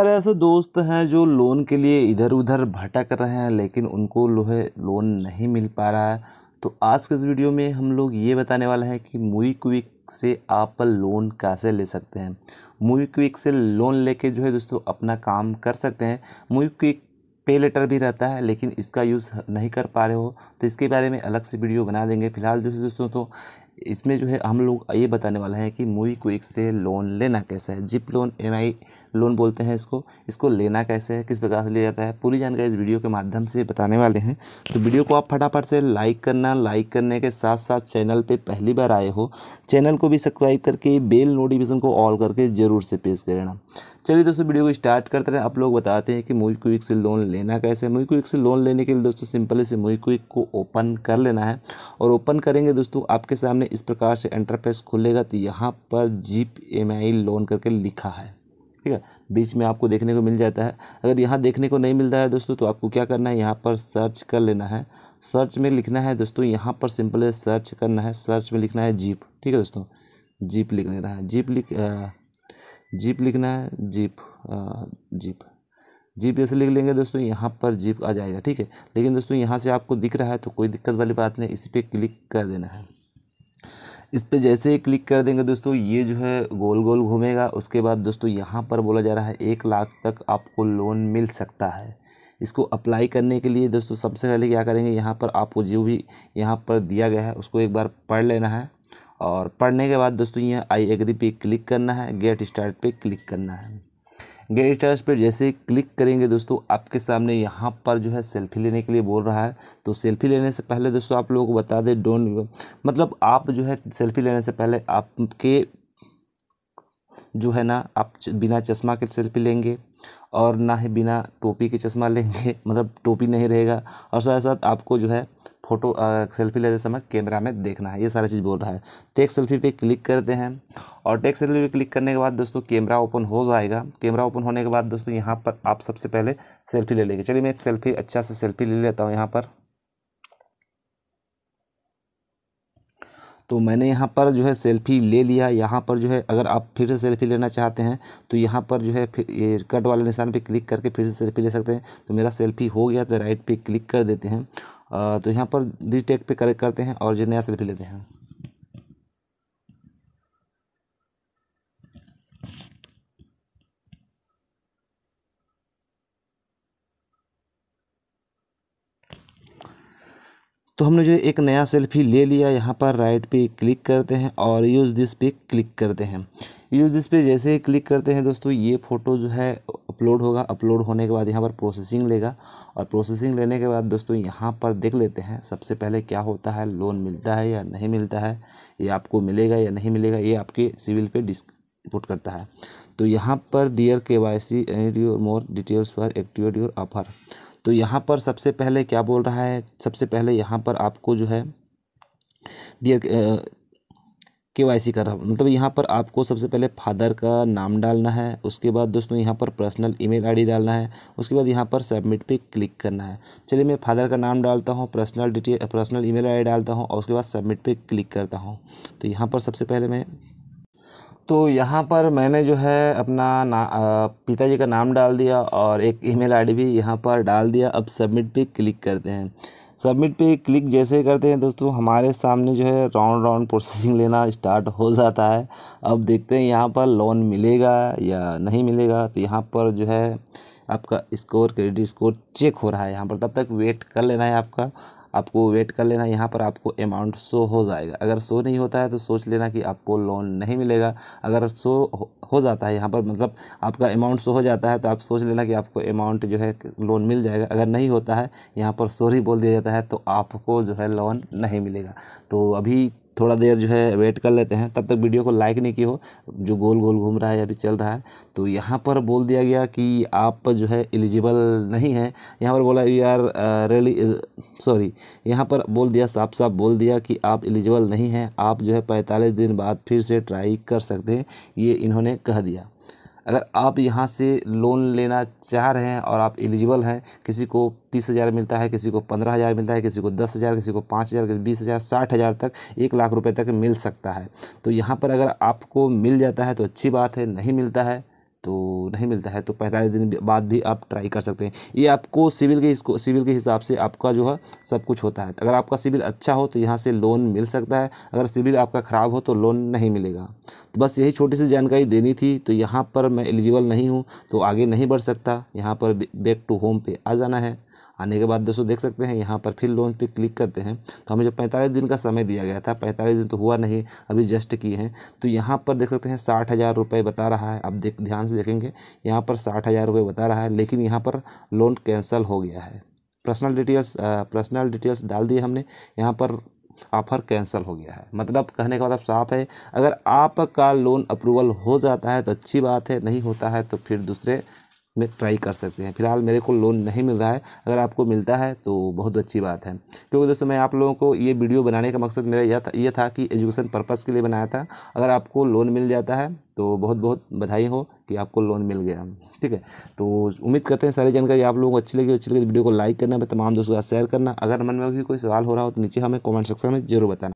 सारे ऐसे दोस्त हैं जो लोन के लिए इधर उधर भटक रहे हैं लेकिन उनको लोहे लोन नहीं मिल पा रहा है तो आज के इस वीडियो में हम लोग ये बताने वाले हैं कि मूवी क्विक से आप लोन कैसे ले सकते हैं मूवी क्विक से लोन लेके जो है दोस्तों अपना काम कर सकते हैं मूवी क्विक पे लेटर भी रहता है लेकिन इसका यूज़ नहीं कर पा रहे हो तो इसके बारे में अलग से वीडियो बना देंगे फिलहाल जो दोस्तों तो इसमें जो है हम लोग ये बताने वाला है कि मूवी क्विक से लोन लेना कैसा है जिप लोन एम लोन बोलते हैं इसको इसको लेना कैसे है किस प्रकार से लिया जाता है पूरी जानकारी इस वीडियो के माध्यम से बताने वाले हैं तो वीडियो को आप फटाफट से लाइक करना लाइक करने के साथ साथ चैनल पर पहली बार आए हो चैनल को भी सब्सक्राइब करके बेल नोटिफिकेशन को ऑल करके ज़रूर से पेश करना चलिए दोस्तों वीडियो को स्टार्ट करते रहे आप लोग बताते हैं कि मोई क्विक से लोन लेना कैसे है मोई क्विक से लोन लेने के लिए दोस्तों सिंपली से मोई क्विक को ओपन कर लेना है और ओपन करेंगे दोस्तों आपके सामने इस प्रकार से इंटरफेस खुलेगा तो यहाँ पर जीप एम लोन करके लिखा है ठीक है बीच में आपको देखने को मिल जाता है अगर यहाँ देखने को नहीं मिलता है दोस्तों तो आपको क्या करना है यहाँ पर सर्च कर लेना है सर्च में लिखना है दोस्तों यहाँ पर सिंपल सर्च करना है सर्च में लिखना है जीप ठीक है दोस्तों जीप लिख लेना है जीप लिख आ, जीप लिखना है जीप जीप जीप जैसे लिख लेंगे दोस्तों यहाँ पर जीप आ जाएगा ठीक है लेकिन दोस्तों यहाँ से आपको दिख रहा है तो कोई दिक्कत वाली बात नहीं इसी पर क्लिक कर देना है इस पर जैसे ही क्लिक कर देंगे दोस्तों ये जो है गोल गोल घूमेगा उसके बाद दोस्तों यहाँ पर बोला जा रहा है एक लाख तक आपको लोन मिल सकता है इसको अप्लाई करने के लिए दोस्तों सबसे पहले क्या करेंगे यहाँ पर आपको जो भी यहाँ पर दिया गया है उसको एक बार पढ़ लेना है और पढ़ने के बाद दोस्तों यहाँ आई एग्री पे क्लिक करना है गेट स्टार्ट पे क्लिक करना है गेट स्टार्ट पे जैसे क्लिक करेंगे दोस्तों आपके सामने यहाँ पर जो है सेल्फी लेने के लिए बोल रहा है तो सेल्फी लेने से पहले दोस्तों आप लोगों को बता दें डोंट मतलब आप जो है सेल्फी लेने से पहले आपके जो है ना आप बिना चश्मा के सेल्फी लेंगे और ना ही बिना टोपी के चश्मा लेंगे मतलब टोपी नहीं रहेगा और साथ साथ आपको जो है फोटो सेल्फी लेते समय कैमरा में देखना है ये सारा चीज़ बोल रहा है टेक सेल्फी पे क्लिक करते हैं और टेक सेल्फी पे क्लिक करने के बाद दोस्तों कैमरा ओपन हो जाएगा कैमरा ओपन होने के बाद दोस्तों यहाँ पर आप सबसे पहले सेल्फी ले लेंगे चलिए मैं एक सेल्फी अच्छा से सेल्फी ले लेता हूँ यहाँ पर तो मैंने यहाँ पर जो है सेल्फ़ी ले लिया यहाँ पर जो है अगर आप फिर से सेल्फ़ी लेना चाहते हैं तो यहाँ पर जो है फिर ये कट वाले निशान पे क्लिक करके फिर से सेल्फ़ी ले सकते हैं तो मेरा सेल्फ़ी हो गया तो राइट पे क्लिक कर देते हैं तो यहाँ पर डी टेक पे करेक्ट करते हैं और जो नया सेल्फी लेते हैं तो हमने जो एक नया सेल्फी ले लिया यहाँ पर राइट पे क्लिक करते हैं और यूज़ दिस पे क्लिक करते हैं यूज़ दिस पे जैसे ही क्लिक करते हैं दोस्तों ये फ़ोटो जो है अपलोड होगा अपलोड होने के बाद यहाँ पर प्रोसेसिंग लेगा और प्रोसेसिंग लेने के बाद दोस्तों यहाँ पर देख लेते हैं सबसे पहले क्या होता है लोन मिलता है या नहीं मिलता है ये आपको मिलेगा या नहीं मिलेगा ये आपके सिविल पे डिस्पुट रिपोर्ट करता है तो यहाँ पर dear K Y C any your more details पर एक्टिवेट योर ऑफर तो यहाँ पर सबसे पहले क्या बोल रहा है सबसे पहले यहाँ पर आपको जो है डियर के वाई सी करा मतलब यहाँ पर आपको सबसे पहले फादर का नाम डालना है उसके बाद दोस्तों यहाँ पर पर्सनल ईमेल आईडी डालना है उसके बाद यहाँ पर सबमिट पे क्लिक करना है चलिए मैं फादर का नाम डालता हूँ personal detail personal email ID डालता हूँ और उसके बाद सबमिट पे क्लिक करता हूँ तो यहाँ पर सबसे पहले मैं तो यहाँ पर मैंने जो है अपना ना पिताजी का नाम डाल दिया और एक आई डी भी यहाँ पर डाल दिया अब सबमिट पर क्लिक करते हैं सबमिट पे क्लिक जैसे करते हैं दोस्तों हमारे सामने जो है राउंड राउंड प्रोसेसिंग लेना स्टार्ट हो जाता है अब देखते हैं यहाँ पर लोन मिलेगा या नहीं मिलेगा तो यहाँ पर जो है आपका स्कोर क्रेडिट स्कोर चेक हो रहा है यहाँ पर तब तक वेट कर लेना है आपका आपको वेट कर लेना यहाँ पर आपको अमाउंट शो हो जाएगा अगर शो नहीं होता है तो सोच लेना कि आपको लोन नहीं मिलेगा अगर शो हो जाता है यहाँ पर मतलब आपका अमाउंट शो हो जाता है तो आप सोच लेना कि आपको अमाउंट जो है लोन मिल जाएगा अगर नहीं होता है यहाँ पर ही बोल दिया जाता है तो आपको जो है लोन नहीं मिलेगा तो अभी थोड़ा देर जो है वेट कर लेते हैं तब तक वीडियो को लाइक नहीं की हो जो गोल गोल घूम रहा है या अभी चल रहा है तो यहाँ पर बोल दिया गया कि आप जो है एलिजिबल नहीं है यहाँ पर बोला यू आर रेली सॉरी यहाँ पर बोल दिया साफ साफ बोल दिया कि आप एलिजिबल नहीं हैं आप जो है पैंतालीस दिन बाद फिर से ट्राई कर सकते हैं ये इन्होंने कह दिया अगर आप यहाँ से लोन लेना चाह रहे हैं और आप एलिजिबल हैं किसी को तीस हज़ार मिलता है किसी को पंद्रह हज़ार मिलता है किसी को दस हज़ार किसी को पाँच हज़ार किसी बीस हज़ार साठ हज़ार तक एक लाख रुपए तक मिल सकता है तो यहाँ पर अगर आपको मिल जाता है तो अच्छी बात है नहीं मिलता है तो नहीं मिलता है तो पैंतालीस दिन बाद भी आप ट्राई कर सकते हैं ये आपको सिविल के सिविल के हिसाब से आपका जो है सब कुछ होता है अगर आपका सिविल अच्छा हो तो यहाँ से लोन मिल सकता है अगर सिविल आपका ख़राब हो तो लोन नहीं मिलेगा तो बस यही छोटी सी जानकारी देनी थी तो यहाँ पर मैं एलिजिबल नहीं हूँ तो आगे नहीं बढ़ सकता यहाँ पर बैक टू होम पे आ जाना है आने के बाद दोस्तों देख सकते हैं यहाँ पर फिर लोन पे क्लिक करते हैं तो हमें जो पैंतालीस दिन का समय दिया गया था पैंतालीस दिन तो हुआ नहीं अभी जस्ट किए हैं तो यहाँ पर देख सकते हैं साठ हज़ार रुपये बता रहा है आप देख ध्यान से देखेंगे यहाँ पर साठ हज़ार रुपये बता रहा है लेकिन यहाँ पर लोन कैंसिल हो गया है पर्सनल डिटेल्स पर्सनल डिटेल्स डाल दिए हमने यहाँ पर ऑफ़र कैंसिल हो गया है मतलब कहने का मतलब साफ है अगर आपका लोन अप्रूवल हो जाता है तो अच्छी बात है नहीं होता है तो फिर दूसरे में ट्राई कर सकते हैं फिलहाल मेरे को लोन नहीं मिल रहा है अगर आपको मिलता है तो बहुत अच्छी बात है क्योंकि दोस्तों मैं आप लोगों को ये वीडियो बनाने का मकसद मेरा यह था यह था कि एजुकेशन पर्पज़ के लिए बनाया था अगर आपको लोन मिल जाता है तो बहुत बहुत बधाई हो कि आपको लोन मिल गया ठीक है तो उम्मीद करते हैं सारी जानकारी आप लोगों को अच्छी लगी अच्छी लगी तो वीडियो को लाइक करना तमाम दोस्तों का शेयर करना अगर मन में भी कोई सवाल हो रहा हो तो नीचे हमें कॉमेंट सेक्शन में जरूर बताना